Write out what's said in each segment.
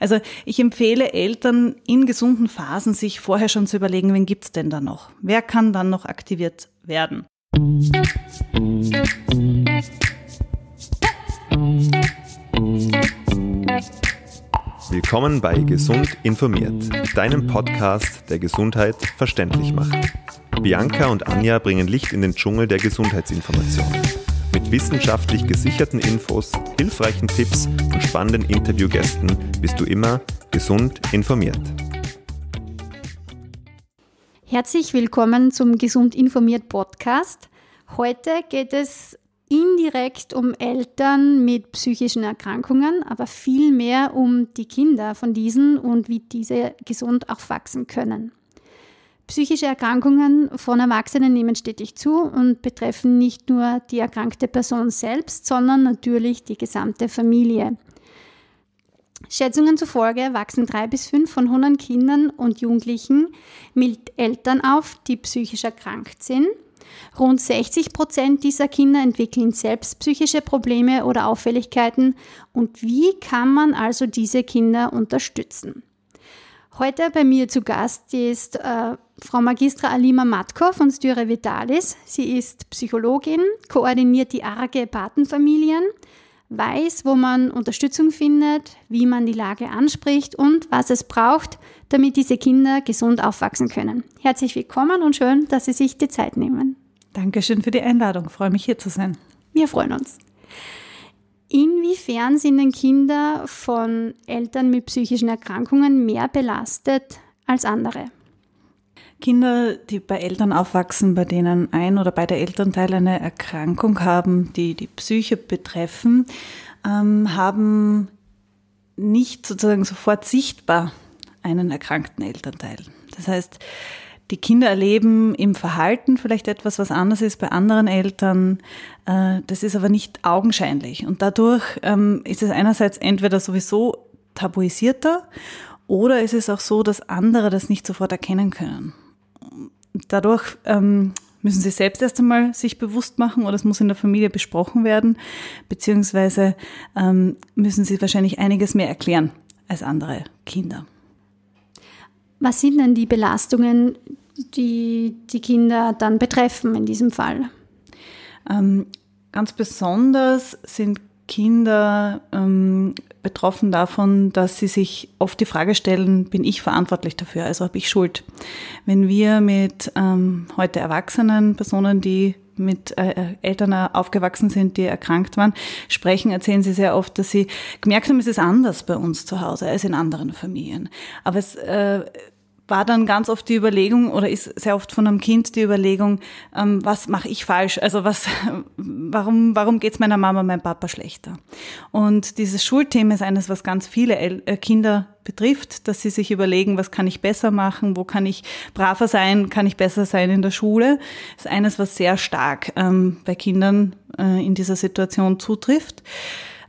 Also ich empfehle Eltern in gesunden Phasen, sich vorher schon zu überlegen, wen gibt es denn da noch? Wer kann dann noch aktiviert werden? Willkommen bei Gesund informiert, deinem Podcast, der Gesundheit verständlich macht. Bianca und Anja bringen Licht in den Dschungel der Gesundheitsinformation. Mit wissenschaftlich gesicherten Infos, hilfreichen Tipps und spannenden Interviewgästen bist du immer gesund informiert. Herzlich willkommen zum Gesund informiert Podcast. Heute geht es indirekt um Eltern mit psychischen Erkrankungen, aber vielmehr um die Kinder von diesen und wie diese gesund aufwachsen können. Psychische Erkrankungen von Erwachsenen nehmen stetig zu und betreffen nicht nur die erkrankte Person selbst, sondern natürlich die gesamte Familie. Schätzungen zufolge wachsen drei bis fünf von 100 Kindern und Jugendlichen mit Eltern auf, die psychisch erkrankt sind. Rund 60 Prozent dieser Kinder entwickeln selbst psychische Probleme oder Auffälligkeiten. Und wie kann man also diese Kinder unterstützen? Heute bei mir zu Gast ist äh, Frau Magistra Alima Matko von Styre Vitalis. Sie ist Psychologin, koordiniert die arge Patenfamilien, weiß, wo man Unterstützung findet, wie man die Lage anspricht und was es braucht, damit diese Kinder gesund aufwachsen können. Herzlich willkommen und schön, dass Sie sich die Zeit nehmen. Dankeschön für die Einladung. Ich freue mich hier zu sein. Wir freuen uns. Inwiefern sind denn Kinder von Eltern mit psychischen Erkrankungen mehr belastet als andere? Kinder, die bei Eltern aufwachsen, bei denen ein oder beide Elternteile eine Erkrankung haben, die die Psyche betreffen, ähm, haben nicht sozusagen sofort sichtbar einen erkrankten Elternteil. Das heißt, die Kinder erleben im Verhalten vielleicht etwas, was anders ist bei anderen Eltern. Äh, das ist aber nicht augenscheinlich. Und dadurch ähm, ist es einerseits entweder sowieso tabuisierter oder ist es auch so, dass andere das nicht sofort erkennen können. Dadurch ähm, müssen sie selbst erst einmal sich bewusst machen oder es muss in der Familie besprochen werden, beziehungsweise ähm, müssen sie wahrscheinlich einiges mehr erklären als andere Kinder. Was sind denn die Belastungen, die die Kinder dann betreffen in diesem Fall. Ähm, ganz besonders sind Kinder ähm, betroffen davon, dass sie sich oft die Frage stellen, bin ich verantwortlich dafür, also habe ich Schuld. Wenn wir mit ähm, heute erwachsenen Personen, die mit äh, äh Eltern aufgewachsen sind, die erkrankt waren, sprechen, erzählen sie sehr oft, dass sie gemerkt haben, es ist anders bei uns zu Hause als in anderen Familien. Aber es äh, war dann ganz oft die Überlegung oder ist sehr oft von einem Kind die Überlegung, ähm, was mache ich falsch? Also was, warum, warum geht es meiner Mama, meinem Papa schlechter? Und dieses Schulthema ist eines, was ganz viele El äh, Kinder betrifft, dass sie sich überlegen, was kann ich besser machen, wo kann ich braver sein, kann ich besser sein in der Schule. Das ist eines, was sehr stark ähm, bei Kindern äh, in dieser Situation zutrifft.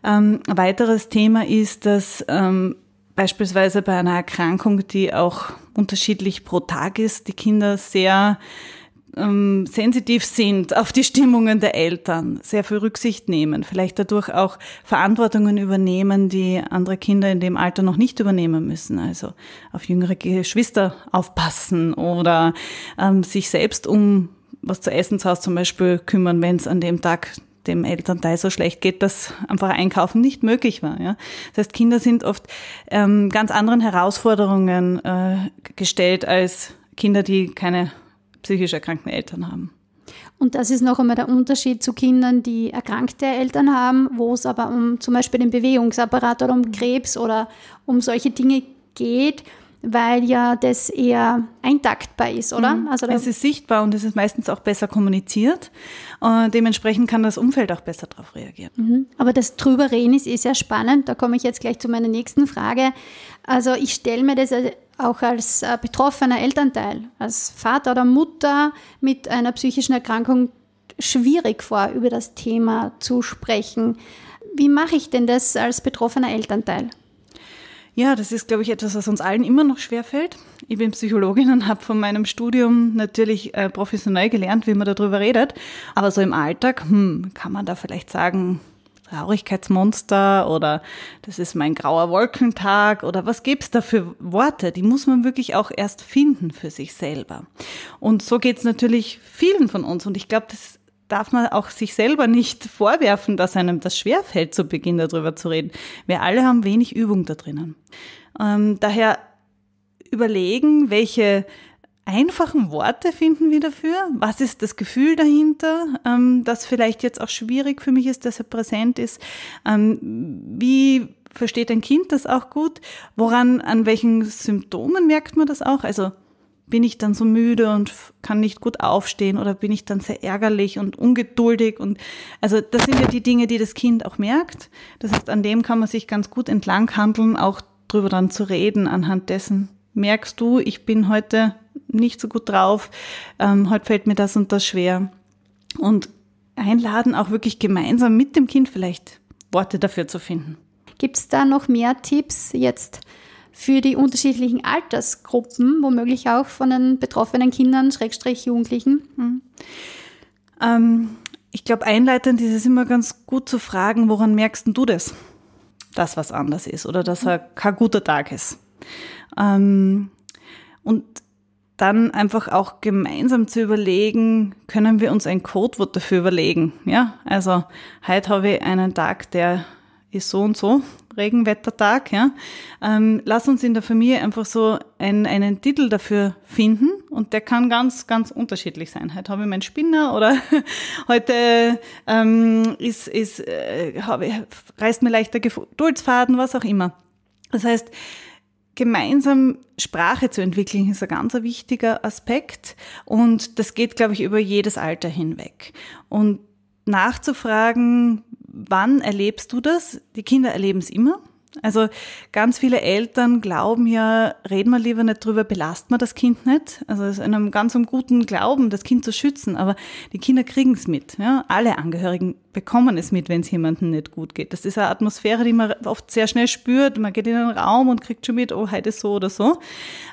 Ähm, ein weiteres Thema ist, dass ähm, beispielsweise bei einer Erkrankung, die auch unterschiedlich pro Tag ist, die Kinder sehr ähm, sensitiv sind auf die Stimmungen der Eltern, sehr viel Rücksicht nehmen, vielleicht dadurch auch Verantwortungen übernehmen, die andere Kinder in dem Alter noch nicht übernehmen müssen. Also auf jüngere Geschwister aufpassen oder ähm, sich selbst um was zu essen zu Hause zum Beispiel kümmern, wenn es an dem Tag dem Elternteil so schlecht geht, dass einfach Einkaufen nicht möglich war. Ja? Das heißt, Kinder sind oft ähm, ganz anderen Herausforderungen äh, gestellt als Kinder, die keine psychisch erkrankten Eltern haben. Und das ist noch einmal der Unterschied zu Kindern, die erkrankte Eltern haben, wo es aber um zum Beispiel den Bewegungsapparat oder um Krebs oder um solche Dinge geht weil ja das eher eintaktbar ist, oder? Mhm. Also es ist sichtbar und es ist meistens auch besser kommuniziert. Äh, dementsprechend kann das Umfeld auch besser darauf reagieren. Mhm. Aber das drüberreden ist eh sehr spannend. Da komme ich jetzt gleich zu meiner nächsten Frage. Also ich stelle mir das äh, auch als äh, betroffener Elternteil, als Vater oder Mutter mit einer psychischen Erkrankung schwierig vor, über das Thema zu sprechen. Wie mache ich denn das als betroffener Elternteil? Ja, das ist, glaube ich, etwas, was uns allen immer noch schwerfällt. Ich bin Psychologin und habe von meinem Studium natürlich äh, professionell gelernt, wie man darüber redet. Aber so im Alltag hm, kann man da vielleicht sagen, Traurigkeitsmonster oder das ist mein grauer Wolkentag oder was gibt's da für Worte? Die muss man wirklich auch erst finden für sich selber. Und so geht's natürlich vielen von uns. Und ich glaube, das darf man auch sich selber nicht vorwerfen, dass einem das schwerfällt, zu Beginn darüber zu reden. Wir alle haben wenig Übung da drinnen. Ähm, daher überlegen, welche einfachen Worte finden wir dafür. Was ist das Gefühl dahinter, ähm, das vielleicht jetzt auch schwierig für mich ist, dass er präsent ist? Ähm, wie versteht ein Kind das auch gut? Woran, an welchen Symptomen merkt man das auch? Also bin ich dann so müde und kann nicht gut aufstehen oder bin ich dann sehr ärgerlich und ungeduldig und also das sind ja die Dinge, die das Kind auch merkt. Das heißt, an dem kann man sich ganz gut entlang handeln, auch drüber dann zu reden anhand dessen. Merkst du, ich bin heute nicht so gut drauf, ähm, heute fällt mir das und das schwer. Und einladen, auch wirklich gemeinsam mit dem Kind vielleicht Worte dafür zu finden. Gibt es da noch mehr Tipps jetzt für die unterschiedlichen Altersgruppen, womöglich auch von den betroffenen Kindern, Schrägstrich Jugendlichen? Mhm. Ähm, ich glaube, einleitend ist es immer ganz gut zu fragen, woran merkst du das? Dass was anders ist oder dass er kein guter Tag ist. Ähm, und dann einfach auch gemeinsam zu überlegen, können wir uns ein Codewort dafür überlegen? Ja, also heute habe ich einen Tag, der ist so und so Regenwettertag, ja. Ähm, lass uns in der Familie einfach so einen, einen Titel dafür finden und der kann ganz, ganz unterschiedlich sein. Heute habe ich meinen Spinner oder heute ähm, ist, ist, äh, habe, reißt mir leichter Geduldsfaden, was auch immer. Das heißt, gemeinsam Sprache zu entwickeln ist ein ganz wichtiger Aspekt und das geht, glaube ich, über jedes Alter hinweg. Und nachzufragen, wann erlebst du das? Die Kinder erleben es immer. Also ganz viele Eltern glauben ja, reden wir lieber nicht drüber, belasten wir das Kind nicht. Also es ist einem ganz um guten Glauben, das Kind zu schützen, aber die Kinder kriegen es mit. Ja? Alle Angehörigen bekommen es mit, wenn es jemandem nicht gut geht. Das ist eine Atmosphäre, die man oft sehr schnell spürt. Man geht in einen Raum und kriegt schon mit, oh, heute ist so oder so.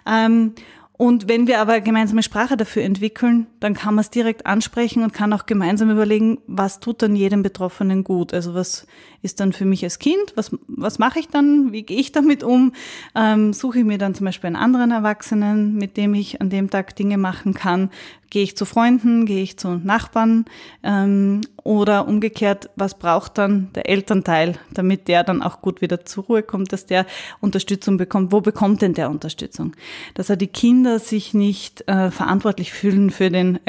Ähm, und wenn wir aber eine gemeinsame Sprache dafür entwickeln, dann kann man es direkt ansprechen und kann auch gemeinsam überlegen, was tut dann jedem Betroffenen gut? Also was ist dann für mich als Kind? Was, was mache ich dann? Wie gehe ich damit um? Ähm, suche ich mir dann zum Beispiel einen anderen Erwachsenen, mit dem ich an dem Tag Dinge machen kann? Gehe ich zu Freunden, gehe ich zu Nachbarn ähm, oder umgekehrt, was braucht dann der Elternteil, damit der dann auch gut wieder zur Ruhe kommt, dass der Unterstützung bekommt. Wo bekommt denn der Unterstützung? Dass er die Kinder sich nicht äh, verantwortlich fühlen für den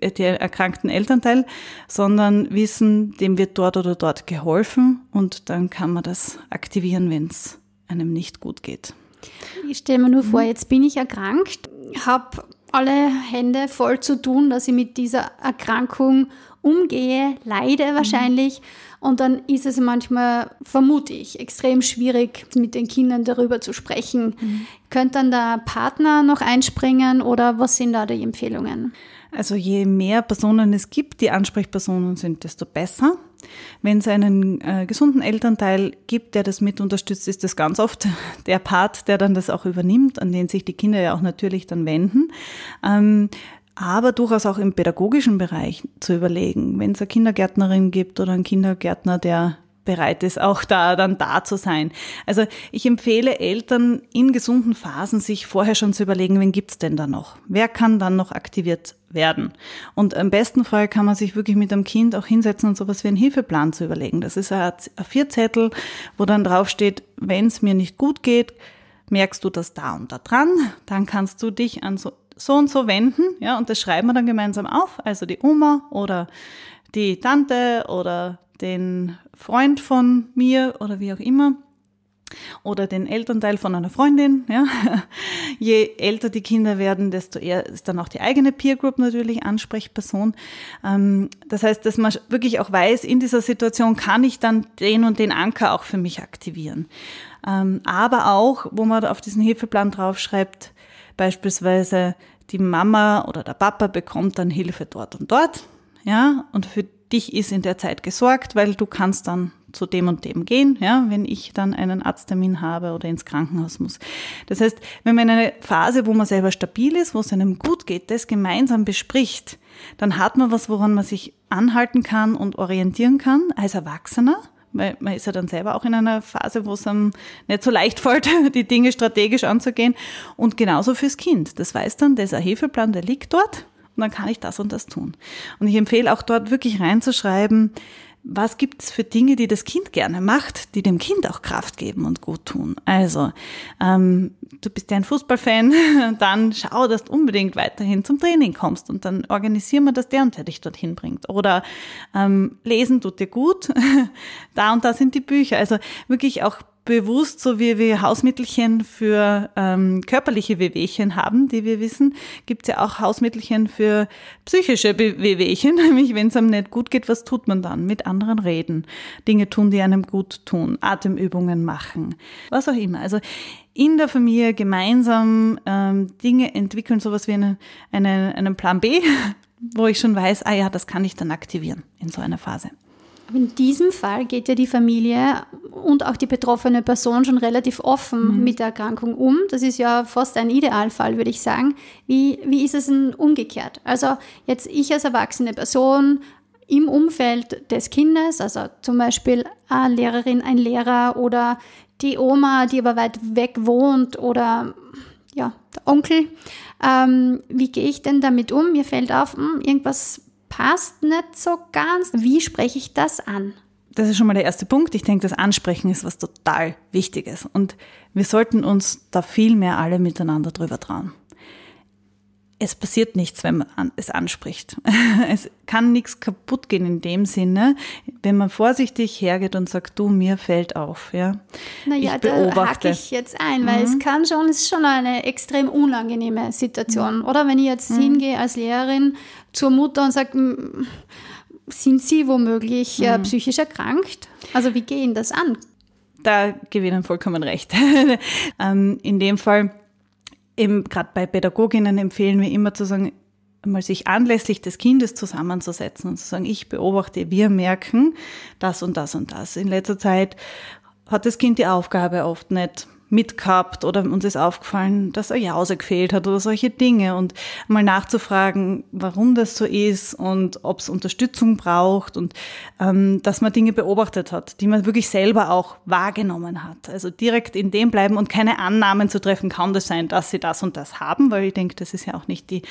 der erkrankten Elternteil, sondern wissen, dem wird dort oder dort geholfen und dann kann man das aktivieren, wenn es einem nicht gut geht. Ich stelle mir nur vor, mhm. jetzt bin ich erkrankt, habe alle Hände voll zu tun, dass ich mit dieser Erkrankung umgehe, leide mhm. wahrscheinlich. Mhm. Und dann ist es manchmal, vermute ich, extrem schwierig, mit den Kindern darüber zu sprechen. Mhm. Könnte dann der Partner noch einspringen oder was sind da die Empfehlungen? Also je mehr Personen es gibt, die Ansprechpersonen sind, desto besser. Wenn es einen äh, gesunden Elternteil gibt, der das mit unterstützt, ist das ganz oft der Part, der dann das auch übernimmt, an den sich die Kinder ja auch natürlich dann wenden. Ähm, aber durchaus auch im pädagogischen Bereich zu überlegen, wenn es eine Kindergärtnerin gibt oder einen Kindergärtner, der bereit ist, auch da dann da zu sein. Also ich empfehle Eltern in gesunden Phasen, sich vorher schon zu überlegen, wen gibt's denn da noch? Wer kann dann noch aktiviert werden. Und im besten Fall kann man sich wirklich mit dem Kind auch hinsetzen und sowas wie einen Hilfeplan zu überlegen. Das ist ein Vierzettel, wo dann draufsteht, wenn es mir nicht gut geht, merkst du das da und da dran, dann kannst du dich an so, so und so wenden, ja, und das schreiben wir dann gemeinsam auf, also die Oma oder die Tante oder den Freund von mir oder wie auch immer oder den Elternteil von einer Freundin. Ja. Je älter die Kinder werden, desto eher ist dann auch die eigene Peer Group natürlich Ansprechperson. Ähm, das heißt, dass man wirklich auch weiß, in dieser Situation kann ich dann den und den Anker auch für mich aktivieren. Ähm, aber auch, wo man auf diesen Hilfeplan draufschreibt, beispielsweise die Mama oder der Papa bekommt dann Hilfe dort und dort. Ja, und für dich ist in der Zeit gesorgt, weil du kannst dann zu dem und dem gehen, ja, wenn ich dann einen Arzttermin habe oder ins Krankenhaus muss. Das heißt, wenn man in eine Phase, wo man selber stabil ist, wo es einem gut geht, das gemeinsam bespricht, dann hat man was, woran man sich anhalten kann und orientieren kann als Erwachsener. Weil man ist ja dann selber auch in einer Phase, wo es einem nicht so leicht fällt, die Dinge strategisch anzugehen. Und genauso fürs Kind. Das weiß dann, dieser Hilfeplan, der liegt dort und dann kann ich das und das tun. Und ich empfehle auch dort wirklich reinzuschreiben, was gibt es für Dinge, die das Kind gerne macht, die dem Kind auch Kraft geben und gut tun? Also, ähm, du bist ja ein Fußballfan, dann schau, dass du unbedingt weiterhin zum Training kommst und dann organisieren wir, dass der und der dich dorthin bringt. Oder ähm, lesen tut dir gut, da und da sind die Bücher. Also wirklich auch bewusst, so wie wir Hausmittelchen für ähm, körperliche Wehwehchen haben, die wir wissen, gibt es ja auch Hausmittelchen für psychische Wehwehchen, nämlich wenn es einem nicht gut geht, was tut man dann? Mit anderen reden, Dinge tun, die einem gut tun, Atemübungen machen, was auch immer. Also in der Familie gemeinsam ähm, Dinge entwickeln, sowas wie eine, eine, einen Plan B, wo ich schon weiß, ah ja, das kann ich dann aktivieren in so einer Phase. In diesem Fall geht ja die Familie und auch die betroffene Person schon relativ offen mhm. mit der Erkrankung um. Das ist ja fast ein Idealfall, würde ich sagen. Wie, wie ist es denn umgekehrt? Also jetzt ich als erwachsene Person im Umfeld des Kindes, also zum Beispiel eine Lehrerin, ein Lehrer oder die Oma, die aber weit weg wohnt oder ja, der Onkel. Ähm, wie gehe ich denn damit um? Mir fällt auf, mh, hm, irgendwas passt nicht so ganz. Wie spreche ich das an? Das ist schon mal der erste Punkt. Ich denke, das Ansprechen ist was total Wichtiges. Und wir sollten uns da viel mehr alle miteinander drüber trauen. Es passiert nichts, wenn man es anspricht. Es kann nichts kaputt gehen in dem Sinne, wenn man vorsichtig hergeht und sagt, du, mir fällt auf. Ja? Naja, ich beobachte. da hake ich jetzt ein, weil mhm. es kann schon, es ist schon eine extrem unangenehme Situation. Mhm. Oder wenn ich jetzt mhm. hingehe als Lehrerin zur Mutter und sagt, sind Sie womöglich äh, mhm. psychisch erkrankt? Also wie gehen das an? Da gewinnen vollkommen recht. Ähm, in dem Fall, gerade bei Pädagoginnen empfehlen wir immer zu sagen, mal sich anlässlich des Kindes zusammenzusetzen und zu sagen, ich beobachte, wir merken das und das und das. In letzter Zeit hat das Kind die Aufgabe oft nicht mitgehabt oder uns ist aufgefallen, dass eine Jause gefehlt hat oder solche Dinge und mal nachzufragen, warum das so ist und ob es Unterstützung braucht und ähm, dass man Dinge beobachtet hat, die man wirklich selber auch wahrgenommen hat. Also direkt in dem bleiben und keine Annahmen zu treffen, kann das sein, dass sie das und das haben, weil ich denke, das ist ja auch nicht die,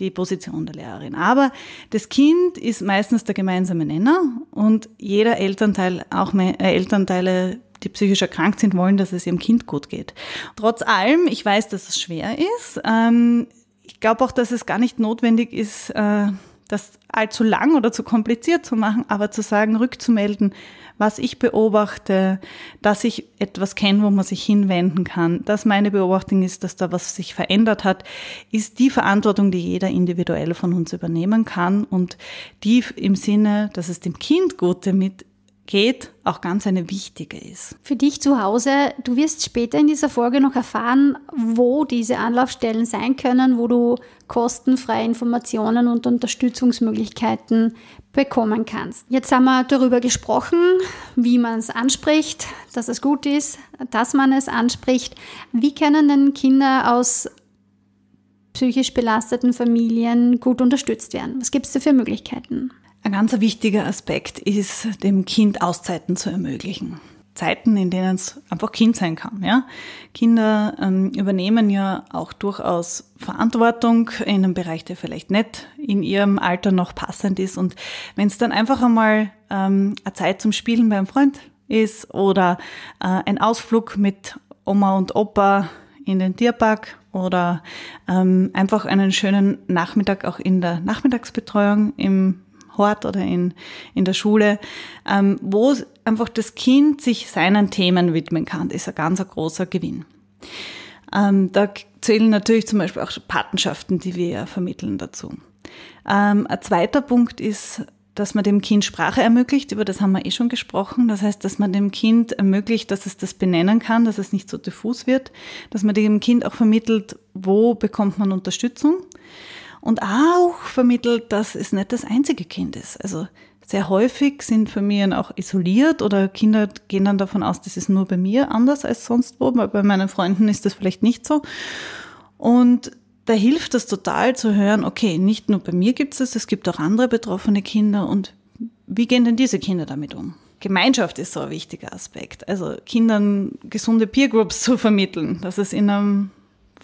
die Position der Lehrerin. Aber das Kind ist meistens der gemeinsame Nenner und jeder Elternteil, auch mehr, äh, Elternteile die psychisch erkrankt sind, wollen, dass es ihrem Kind gut geht. Trotz allem, ich weiß, dass es schwer ist. Ähm, ich glaube auch, dass es gar nicht notwendig ist, äh, das allzu lang oder zu kompliziert zu machen, aber zu sagen, rückzumelden, was ich beobachte, dass ich etwas kenne, wo man sich hinwenden kann, dass meine Beobachtung ist, dass da was sich verändert hat, ist die Verantwortung, die jeder individuell von uns übernehmen kann und die im Sinne, dass es dem Kind gut damit geht, auch ganz eine wichtige ist. Für dich zu Hause, du wirst später in dieser Folge noch erfahren, wo diese Anlaufstellen sein können, wo du kostenfreie Informationen und Unterstützungsmöglichkeiten bekommen kannst. Jetzt haben wir darüber gesprochen, wie man es anspricht, dass es gut ist, dass man es anspricht. Wie können denn Kinder aus psychisch belasteten Familien gut unterstützt werden? Was gibt es da für Möglichkeiten? Ein ganz wichtiger Aspekt ist, dem Kind Auszeiten zu ermöglichen. Zeiten, in denen es einfach Kind sein kann. Ja? Kinder ähm, übernehmen ja auch durchaus Verantwortung in einem Bereich, der vielleicht nicht in ihrem Alter noch passend ist. Und wenn es dann einfach einmal ähm, eine Zeit zum Spielen beim Freund ist oder äh, ein Ausflug mit Oma und Opa in den Tierpark oder ähm, einfach einen schönen Nachmittag auch in der Nachmittagsbetreuung im Hort oder in, in der Schule, ähm, wo einfach das Kind sich seinen Themen widmen kann. ist ein ganz großer Gewinn. Ähm, da zählen natürlich zum Beispiel auch Patenschaften, die wir vermitteln dazu. Ähm, ein zweiter Punkt ist, dass man dem Kind Sprache ermöglicht, über das haben wir eh schon gesprochen. Das heißt, dass man dem Kind ermöglicht, dass es das benennen kann, dass es nicht so diffus wird, dass man dem Kind auch vermittelt, wo bekommt man Unterstützung und auch vermittelt, dass es nicht das einzige Kind ist. Also sehr häufig sind Familien auch isoliert oder Kinder gehen dann davon aus, das ist nur bei mir anders als sonst wo. Bei meinen Freunden ist das vielleicht nicht so. Und da hilft es total zu hören, okay, nicht nur bei mir gibt es das, es gibt auch andere betroffene Kinder und wie gehen denn diese Kinder damit um? Gemeinschaft ist so ein wichtiger Aspekt. Also Kindern gesunde Peergroups zu vermitteln, dass es in einem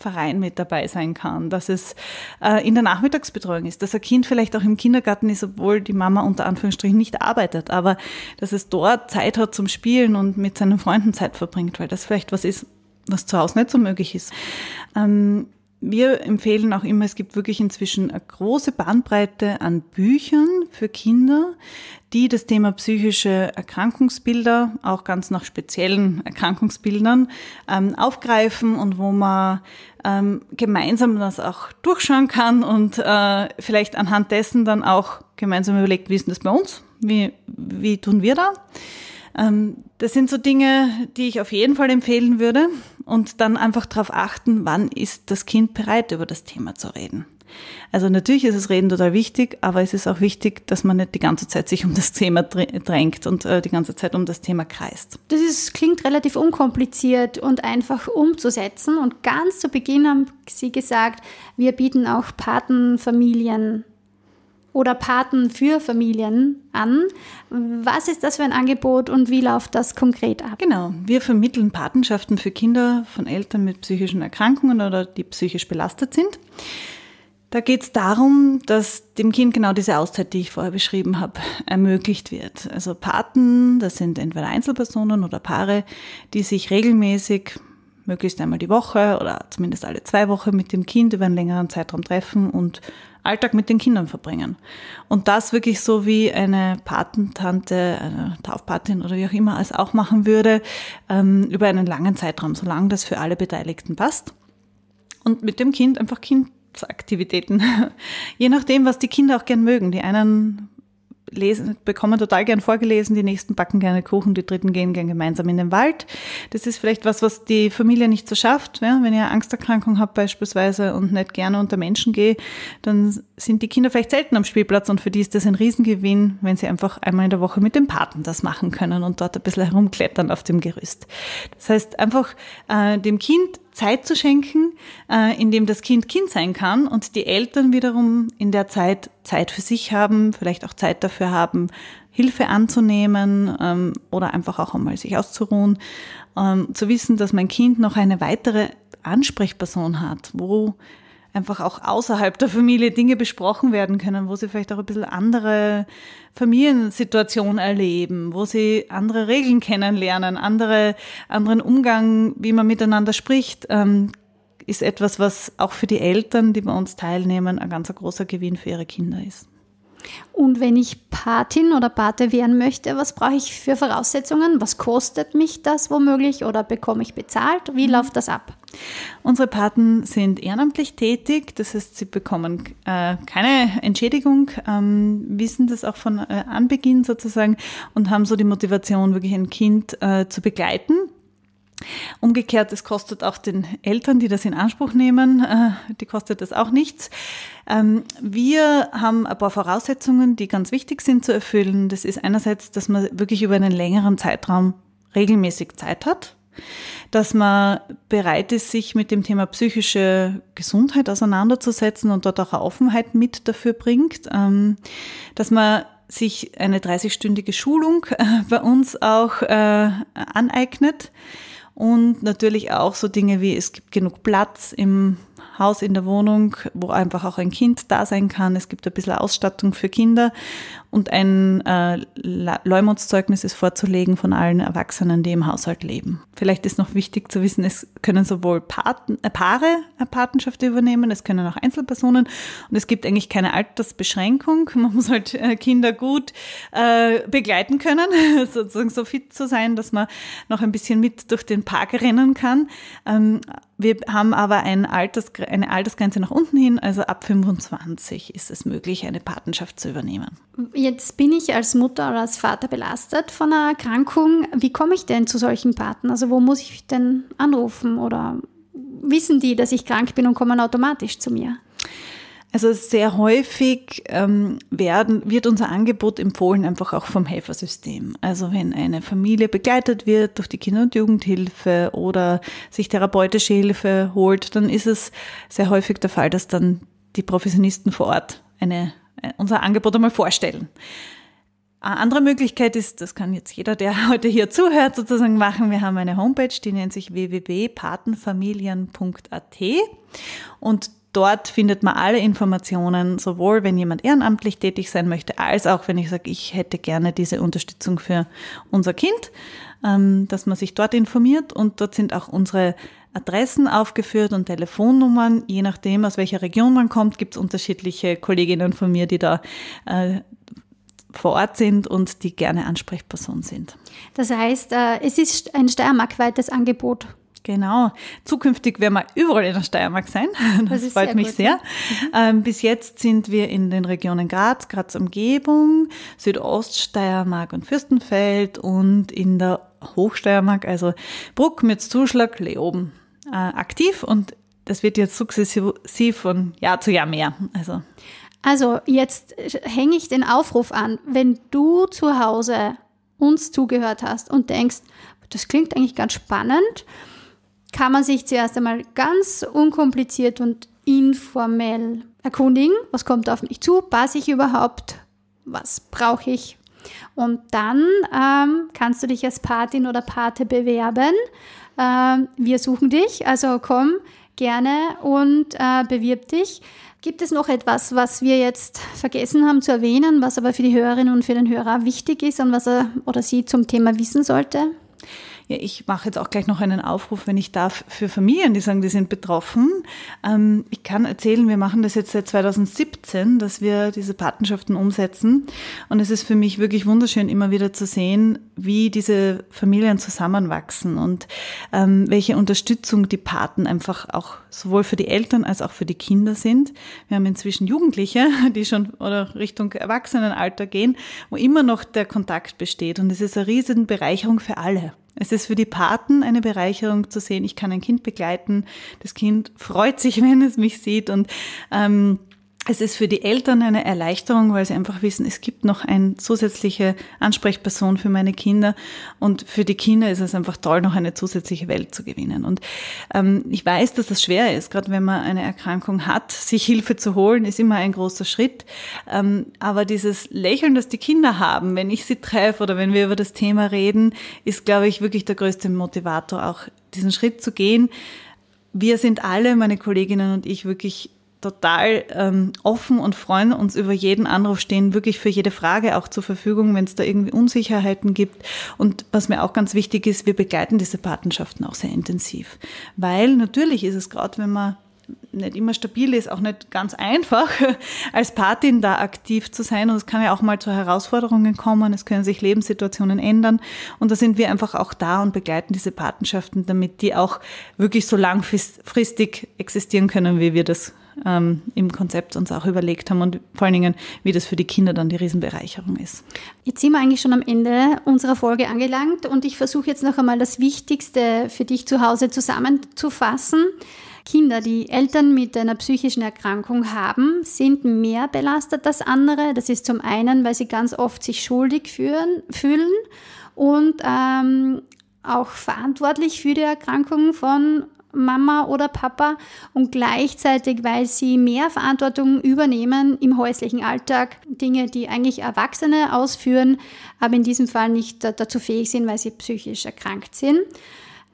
Verein mit dabei sein kann, dass es äh, in der Nachmittagsbetreuung ist, dass ein Kind vielleicht auch im Kindergarten ist, obwohl die Mama unter Anführungsstrichen nicht arbeitet, aber dass es dort Zeit hat zum Spielen und mit seinen Freunden Zeit verbringt, weil das vielleicht was ist, was zu Hause nicht so möglich ist. Ähm, wir empfehlen auch immer, es gibt wirklich inzwischen eine große Bandbreite an Büchern für Kinder, die das Thema psychische Erkrankungsbilder, auch ganz nach speziellen Erkrankungsbildern, ähm, aufgreifen und wo man ähm, gemeinsam das auch durchschauen kann und äh, vielleicht anhand dessen dann auch gemeinsam überlegt, wie ist denn das bei uns? Wie, wie tun wir da? Ähm, das sind so Dinge, die ich auf jeden Fall empfehlen würde und dann einfach darauf achten, wann ist das Kind bereit, über das Thema zu reden. Also natürlich ist das Reden total wichtig, aber es ist auch wichtig, dass man nicht die ganze Zeit sich um das Thema drängt und äh, die ganze Zeit um das Thema kreist. Das ist, klingt relativ unkompliziert und einfach umzusetzen. Und ganz zu Beginn haben Sie gesagt, wir bieten auch Patenfamilien oder Paten für Familien an. Was ist das für ein Angebot und wie läuft das konkret ab? Genau, wir vermitteln Patenschaften für Kinder von Eltern mit psychischen Erkrankungen oder die psychisch belastet sind. Da geht es darum, dass dem Kind genau diese Auszeit, die ich vorher beschrieben habe, ermöglicht wird. Also Paten, das sind entweder Einzelpersonen oder Paare, die sich regelmäßig möglichst einmal die Woche oder zumindest alle zwei Wochen mit dem Kind über einen längeren Zeitraum treffen und Alltag mit den Kindern verbringen. Und das wirklich so wie eine Patentante, eine Taufpatin oder wie auch immer es auch machen würde, ähm, über einen langen Zeitraum, solange das für alle Beteiligten passt. Und mit dem Kind einfach Kind Je nachdem, was die Kinder auch gern mögen. Die einen lesen, bekommen total gern vorgelesen, die nächsten backen gerne Kuchen, die dritten gehen gern gemeinsam in den Wald. Das ist vielleicht was, was die Familie nicht so schafft. Ja? Wenn ihr Angsterkrankung habt beispielsweise und nicht gerne unter Menschen gehe, dann sind die Kinder vielleicht selten am Spielplatz und für die ist das ein Riesengewinn, wenn sie einfach einmal in der Woche mit dem Paten das machen können und dort ein bisschen herumklettern auf dem Gerüst. Das heißt, einfach äh, dem Kind Zeit zu schenken, äh, in dem das Kind Kind sein kann und die Eltern wiederum in der Zeit Zeit für sich haben, vielleicht auch Zeit dafür haben, Hilfe anzunehmen ähm, oder einfach auch einmal sich auszuruhen, ähm, zu wissen, dass mein Kind noch eine weitere Ansprechperson hat, wo einfach auch außerhalb der Familie Dinge besprochen werden können, wo sie vielleicht auch ein bisschen andere Familiensituation erleben, wo sie andere Regeln kennenlernen, andere, anderen Umgang, wie man miteinander spricht, ähm, ist etwas, was auch für die Eltern, die bei uns teilnehmen, ein ganz großer Gewinn für ihre Kinder ist. Und wenn ich Patin oder Pate werden möchte, was brauche ich für Voraussetzungen? Was kostet mich das womöglich oder bekomme ich bezahlt? Wie mhm. läuft das ab? Unsere Paten sind ehrenamtlich tätig, das heißt, sie bekommen äh, keine Entschädigung, ähm, wissen das auch von äh, Anbeginn sozusagen und haben so die Motivation, wirklich ein Kind äh, zu begleiten Umgekehrt, es kostet auch den Eltern, die das in Anspruch nehmen, äh, die kostet das auch nichts. Ähm, wir haben ein paar Voraussetzungen, die ganz wichtig sind zu erfüllen. Das ist einerseits, dass man wirklich über einen längeren Zeitraum regelmäßig Zeit hat, dass man bereit ist, sich mit dem Thema psychische Gesundheit auseinanderzusetzen und dort auch eine Offenheit mit dafür bringt, ähm, dass man sich eine 30-stündige Schulung äh, bei uns auch äh, aneignet und natürlich auch so Dinge wie, es gibt genug Platz im Haus, in der Wohnung, wo einfach auch ein Kind da sein kann. Es gibt ein bisschen Ausstattung für Kinder und ein äh, Leumundszeugnis ist vorzulegen von allen Erwachsenen, die im Haushalt leben. Vielleicht ist noch wichtig zu wissen, es können sowohl Paten, äh, Paare eine Patenschaft übernehmen, es können auch Einzelpersonen und es gibt eigentlich keine Altersbeschränkung. Man muss halt äh, Kinder gut äh, begleiten können, sozusagen so fit zu sein, dass man noch ein bisschen mit durch den Park rennen kann. Ähm, wir haben aber ein Alters, eine Altersgrenze nach unten hin, also ab 25 ist es möglich, eine Patenschaft zu übernehmen jetzt bin ich als Mutter oder als Vater belastet von einer Erkrankung. Wie komme ich denn zu solchen Paten? Also wo muss ich denn anrufen? Oder wissen die, dass ich krank bin und kommen automatisch zu mir? Also sehr häufig ähm, werden, wird unser Angebot empfohlen, einfach auch vom Helfersystem. Also wenn eine Familie begleitet wird durch die Kinder- und Jugendhilfe oder sich therapeutische Hilfe holt, dann ist es sehr häufig der Fall, dass dann die Professionisten vor Ort eine äh, unser Angebot einmal vorstellen. Eine andere Möglichkeit ist, das kann jetzt jeder, der heute hier zuhört, sozusagen machen. Wir haben eine Homepage, die nennt sich www.patenfamilien.at und dort findet man alle Informationen, sowohl wenn jemand ehrenamtlich tätig sein möchte, als auch wenn ich sage, ich hätte gerne diese Unterstützung für unser Kind, ähm, dass man sich dort informiert und dort sind auch unsere Adressen aufgeführt und Telefonnummern. Je nachdem, aus welcher Region man kommt, gibt es unterschiedliche Kolleginnen von mir, die da äh, vor Ort sind und die gerne Ansprechperson sind. Das heißt, äh, es ist ein steiermarkweites Angebot. Genau. Zukünftig werden wir überall in der Steiermark sein. Das, das freut mich gut, sehr. Ja. Mhm. Ähm, bis jetzt sind wir in den Regionen Graz, Graz Umgebung, Südoststeiermark und Fürstenfeld und in der Hochsteiermark, also Bruck mit Zuschlag, Leoben äh, aktiv und das wird jetzt sukzessiv von Jahr zu Jahr mehr. Also. also jetzt hänge ich den Aufruf an, wenn du zu Hause uns zugehört hast und denkst, das klingt eigentlich ganz spannend, kann man sich zuerst einmal ganz unkompliziert und informell erkundigen, was kommt auf mich zu, passe ich überhaupt, was brauche ich. Und dann ähm, kannst du dich als Patin oder Pate bewerben äh, wir suchen dich, also komm gerne und äh, bewirb dich. Gibt es noch etwas, was wir jetzt vergessen haben zu erwähnen, was aber für die Hörerinnen und für den Hörer wichtig ist und was er oder sie zum Thema wissen sollte? Ja, ich mache jetzt auch gleich noch einen Aufruf, wenn ich darf, für Familien, die sagen, die sind betroffen. Ähm, ich kann erzählen, wir machen das jetzt seit 2017, dass wir diese Patenschaften umsetzen. Und es ist für mich wirklich wunderschön, immer wieder zu sehen, wie diese Familien zusammenwachsen und ähm, welche Unterstützung die Paten einfach auch sowohl für die Eltern als auch für die Kinder sind. Wir haben inzwischen Jugendliche, die schon oder Richtung Erwachsenenalter gehen, wo immer noch der Kontakt besteht. Und es ist eine riesen Bereicherung für alle. Es ist für die Paten eine Bereicherung zu sehen, ich kann ein Kind begleiten, das Kind freut sich, wenn es mich sieht und ähm, es ist für die Eltern eine Erleichterung, weil sie einfach wissen, es gibt noch eine zusätzliche Ansprechperson für meine Kinder. Und für die Kinder ist es einfach toll, noch eine zusätzliche Welt zu gewinnen. Und ähm, ich weiß, dass das schwer ist, gerade wenn man eine Erkrankung hat. Sich Hilfe zu holen, ist immer ein großer Schritt. Ähm, aber dieses Lächeln, das die Kinder haben, wenn ich sie treffe oder wenn wir über das Thema reden, ist, glaube ich, wirklich der größte Motivator, auch diesen Schritt zu gehen. Wir sind alle, meine Kolleginnen und ich, wirklich total ähm, offen und freuen uns über jeden Anruf, stehen wirklich für jede Frage auch zur Verfügung, wenn es da irgendwie Unsicherheiten gibt. Und was mir auch ganz wichtig ist, wir begleiten diese Patenschaften auch sehr intensiv. Weil natürlich ist es gerade, wenn man nicht immer stabil ist, auch nicht ganz einfach, als Patin da aktiv zu sein. Und es kann ja auch mal zu Herausforderungen kommen, es können sich Lebenssituationen ändern. Und da sind wir einfach auch da und begleiten diese Patenschaften, damit die auch wirklich so langfristig existieren können, wie wir das ähm, im Konzept uns auch überlegt haben und vor allen Dingen, wie das für die Kinder dann die Riesenbereicherung ist. Jetzt sind wir eigentlich schon am Ende unserer Folge angelangt und ich versuche jetzt noch einmal das Wichtigste für dich zu Hause zusammenzufassen. Kinder, die Eltern mit einer psychischen Erkrankung haben, sind mehr belastet als andere. Das ist zum einen, weil sie ganz oft sich schuldig führen, fühlen und ähm, auch verantwortlich für die Erkrankung von Mama oder Papa und gleichzeitig, weil sie mehr Verantwortung übernehmen im häuslichen Alltag, Dinge, die eigentlich Erwachsene ausführen, aber in diesem Fall nicht dazu fähig sind, weil sie psychisch erkrankt sind.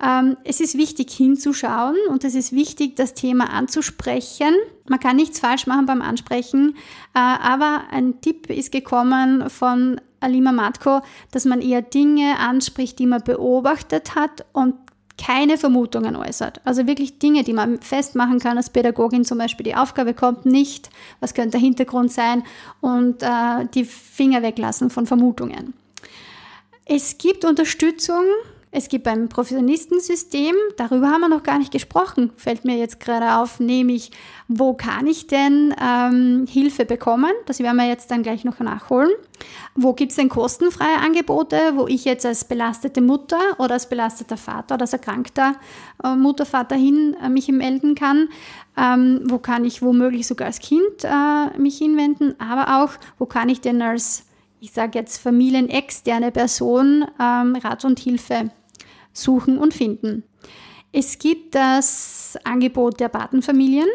Ähm, es ist wichtig hinzuschauen und es ist wichtig, das Thema anzusprechen. Man kann nichts falsch machen beim Ansprechen, äh, aber ein Tipp ist gekommen von Alima Matko, dass man eher Dinge anspricht, die man beobachtet hat und keine Vermutungen äußert. Also wirklich Dinge, die man festmachen kann als Pädagogin, zum Beispiel die Aufgabe kommt nicht, was könnte der Hintergrund sein und äh, die Finger weglassen von Vermutungen. Es gibt Unterstützung es gibt ein Professionistensystem, darüber haben wir noch gar nicht gesprochen, fällt mir jetzt gerade auf, nämlich wo kann ich denn ähm, Hilfe bekommen? Das werden wir jetzt dann gleich noch nachholen. Wo gibt es denn kostenfreie Angebote, wo ich jetzt als belastete Mutter oder als belasteter Vater oder als erkrankter äh, Mutter, Vater hin äh, mich melden kann? Ähm, wo kann ich womöglich sogar als Kind äh, mich hinwenden? Aber auch, wo kann ich denn als ich sage jetzt familienexterne Person ähm, Rat und Hilfe suchen und finden. Es gibt das Angebot der Patenfamilien.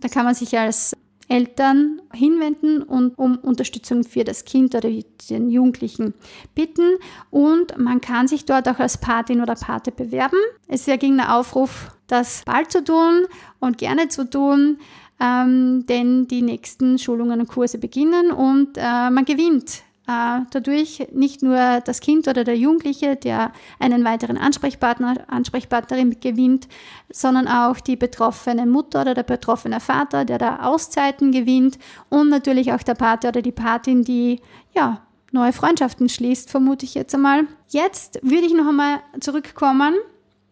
Da kann man sich als Eltern hinwenden und um Unterstützung für das Kind oder den Jugendlichen bitten. Und man kann sich dort auch als Patin oder Pate bewerben. Es ist ja Aufruf, das bald zu tun und gerne zu tun, ähm, denn die nächsten Schulungen und Kurse beginnen und äh, man gewinnt äh, dadurch nicht nur das Kind oder der Jugendliche, der einen weiteren Ansprechpartner, Ansprechpartnerin gewinnt, sondern auch die betroffene Mutter oder der betroffene Vater, der da Auszeiten gewinnt und natürlich auch der Pate oder die Patin, die ja neue Freundschaften schließt, vermute ich jetzt einmal. Jetzt würde ich noch einmal zurückkommen.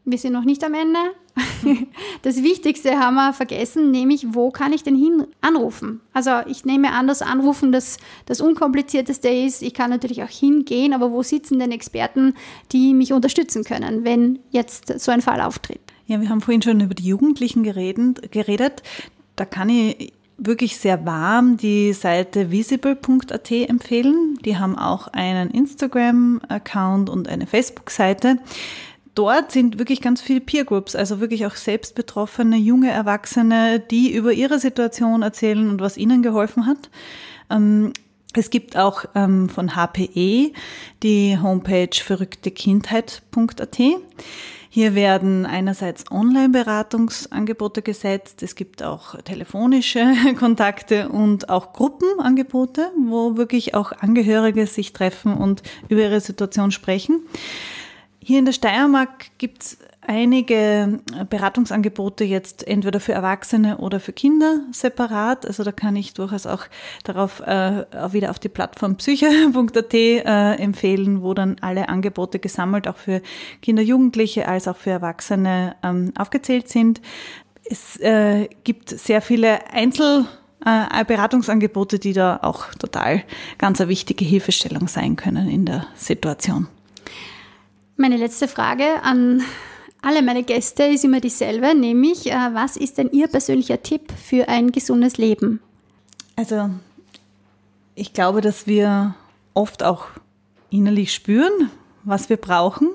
Wir sind noch nicht am Ende, Das Wichtigste haben wir vergessen, nämlich wo kann ich denn hin anrufen? Also ich nehme an, dass Anrufen das, das Unkomplizierteste ist. Ich kann natürlich auch hingehen, aber wo sitzen denn Experten, die mich unterstützen können, wenn jetzt so ein Fall auftritt? Ja, wir haben vorhin schon über die Jugendlichen geredet. geredet. Da kann ich wirklich sehr warm die Seite visible.at empfehlen. Die haben auch einen Instagram-Account und eine Facebook-Seite dort sind wirklich ganz viele Peer Groups, also wirklich auch selbst betroffene junge Erwachsene, die über ihre Situation erzählen und was ihnen geholfen hat. Ähm, es gibt auch ähm, von HPE die Homepage verrücktekindheit.at. Hier werden einerseits Online-Beratungsangebote gesetzt, es gibt auch telefonische Kontakte und auch Gruppenangebote, wo wirklich auch Angehörige sich treffen und über ihre Situation sprechen. Hier in der Steiermark gibt es einige äh, Beratungsangebote jetzt entweder für Erwachsene oder für Kinder separat. Also da kann ich durchaus auch darauf äh, auch wieder auf die Plattform psyche.at äh, empfehlen, wo dann alle Angebote gesammelt, auch für Kinder, Jugendliche als auch für Erwachsene ähm, aufgezählt sind. Es äh, gibt sehr viele Einzel- äh, Beratungsangebote, die da auch total ganz eine wichtige Hilfestellung sein können in der Situation. Meine letzte Frage an alle meine Gäste ist immer dieselbe, nämlich, äh, was ist denn Ihr persönlicher Tipp für ein gesundes Leben? Also, ich glaube, dass wir oft auch innerlich spüren, was wir brauchen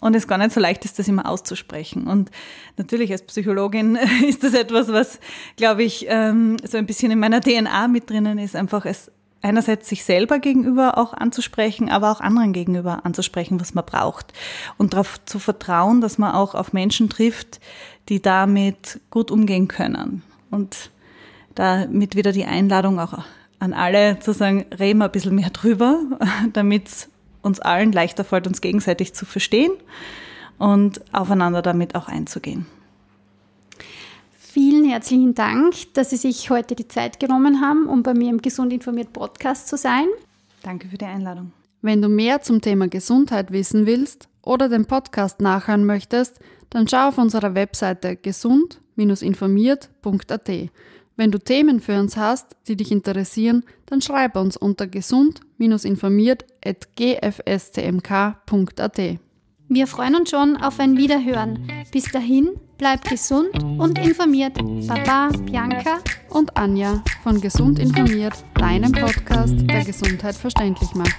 und es gar nicht so leicht ist, das immer auszusprechen. Und natürlich als Psychologin ist das etwas, was, glaube ich, ähm, so ein bisschen in meiner DNA mit drinnen ist, einfach es einerseits sich selber gegenüber auch anzusprechen, aber auch anderen gegenüber anzusprechen, was man braucht. Und darauf zu vertrauen, dass man auch auf Menschen trifft, die damit gut umgehen können. Und damit wieder die Einladung auch an alle zu sagen, reden wir ein bisschen mehr drüber, damit es uns allen leichter fällt, uns gegenseitig zu verstehen und aufeinander damit auch einzugehen herzlichen Dank, dass Sie sich heute die Zeit genommen haben, um bei mir im Gesund informiert Podcast zu sein. Danke für die Einladung. Wenn du mehr zum Thema Gesundheit wissen willst oder den Podcast nachhören möchtest, dann schau auf unserer Webseite gesund-informiert.at. Wenn du Themen für uns hast, die dich interessieren, dann schreibe uns unter gesund-informiert.gfstmk.at. Wir freuen uns schon auf ein Wiederhören. Bis dahin, Bleibt gesund und informiert. Baba, Bianca und Anja von Gesund informiert, deinem Podcast, der Gesundheit verständlich macht.